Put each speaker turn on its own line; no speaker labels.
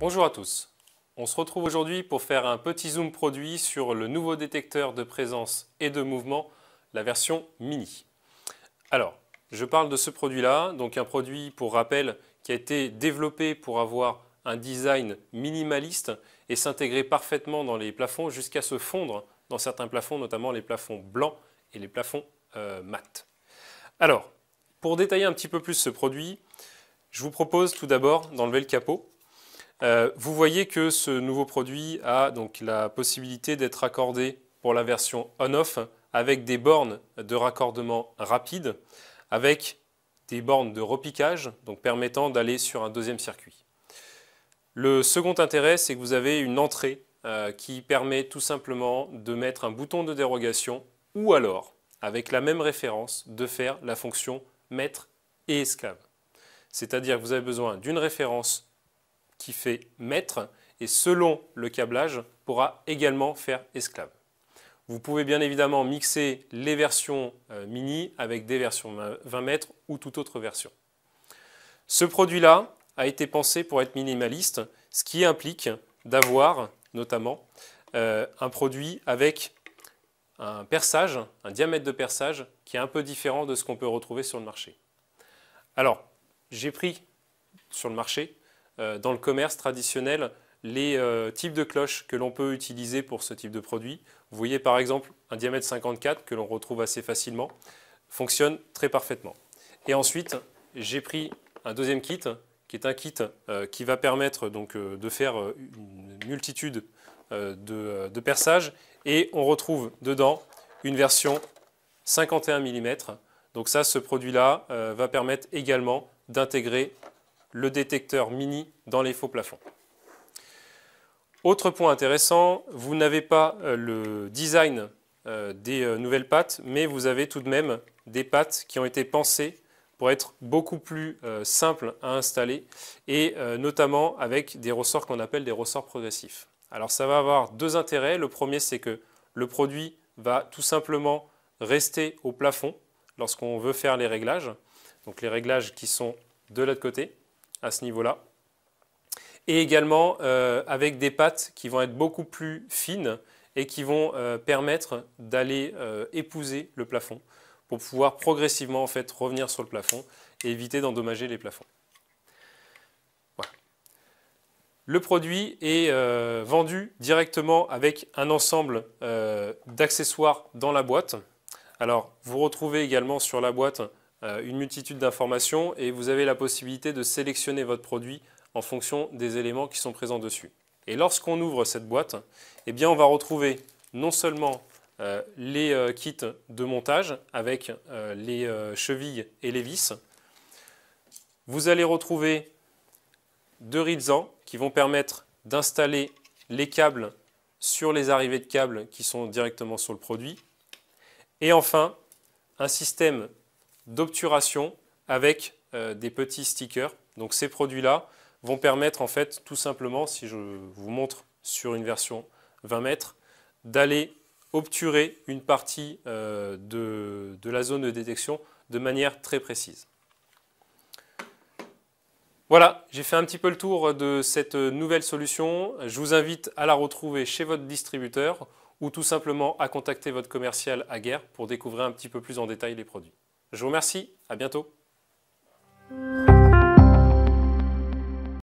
Bonjour à tous. On se retrouve aujourd'hui pour faire un petit zoom produit sur le nouveau détecteur de présence et de mouvement, la version mini. Alors, je parle de ce produit-là, donc un produit pour rappel qui a été développé pour avoir un design minimaliste et s'intégrer parfaitement dans les plafonds jusqu'à se fondre dans certains plafonds, notamment les plafonds blancs et les plafonds euh, mat. Alors, pour détailler un petit peu plus ce produit, je vous propose tout d'abord d'enlever le capot euh, vous voyez que ce nouveau produit a donc la possibilité d'être accordé pour la version on-off avec des bornes de raccordement rapide, avec des bornes de repiquage, donc permettant d'aller sur un deuxième circuit. Le second intérêt, c'est que vous avez une entrée euh, qui permet tout simplement de mettre un bouton de dérogation ou alors, avec la même référence, de faire la fonction maître et esclave. C'est-à-dire que vous avez besoin d'une référence qui fait mètre et selon le câblage pourra également faire esclave. Vous pouvez bien évidemment mixer les versions euh, mini avec des versions 20 mètres ou toute autre version. Ce produit-là a été pensé pour être minimaliste, ce qui implique d'avoir notamment euh, un produit avec un perçage, un diamètre de perçage qui est un peu différent de ce qu'on peut retrouver sur le marché. Alors, j'ai pris sur le marché euh, dans le commerce traditionnel les euh, types de cloches que l'on peut utiliser pour ce type de produit. Vous voyez par exemple un diamètre 54 que l'on retrouve assez facilement, fonctionne très parfaitement. Et ensuite, j'ai pris un deuxième kit qui est un kit euh, qui va permettre donc, de faire une multitude de, de perçages et on retrouve dedans une version 51 mm. Donc ça, ce produit-là va permettre également d'intégrer le détecteur mini dans les faux plafonds. Autre point intéressant, vous n'avez pas euh, le design euh, des euh, nouvelles pattes, mais vous avez tout de même des pattes qui ont été pensées pour être beaucoup plus simples à installer, et notamment avec des ressorts qu'on appelle des ressorts progressifs. Alors ça va avoir deux intérêts. Le premier, c'est que le produit va tout simplement rester au plafond lorsqu'on veut faire les réglages, donc les réglages qui sont de l'autre côté à ce niveau-là. Et également euh, avec des pattes qui vont être beaucoup plus fines et qui vont euh, permettre d'aller euh, épouser le plafond pour pouvoir progressivement en fait revenir sur le plafond et éviter d'endommager les plafonds. Le produit est vendu directement avec un ensemble d'accessoires dans la boîte. Alors vous retrouvez également sur la boîte euh, une multitude d'informations et vous avez la possibilité de sélectionner votre produit en fonction des éléments qui sont présents dessus. Et lorsqu'on ouvre cette boîte, eh bien on va retrouver non seulement euh, les euh, kits de montage avec les chevilles et les vis, vous allez retrouver deux rizans qui vont permettre d'installer les câbles sur les arrivées de câbles qui sont directement sur le produit. Et enfin, un système d'obturation avec euh, des petits stickers. Donc ces produits-là vont permettre en fait tout simplement, si je vous montre sur une version 20 mètres, d'aller obturer une partie euh, de, de la zone de détection de manière très précise. Voilà, j'ai fait un petit peu le tour de cette nouvelle solution. Je vous invite à la retrouver chez votre distributeur ou tout simplement à contacter votre commercial à guerre pour découvrir un petit peu plus en détail les produits. Je vous remercie, à bientôt.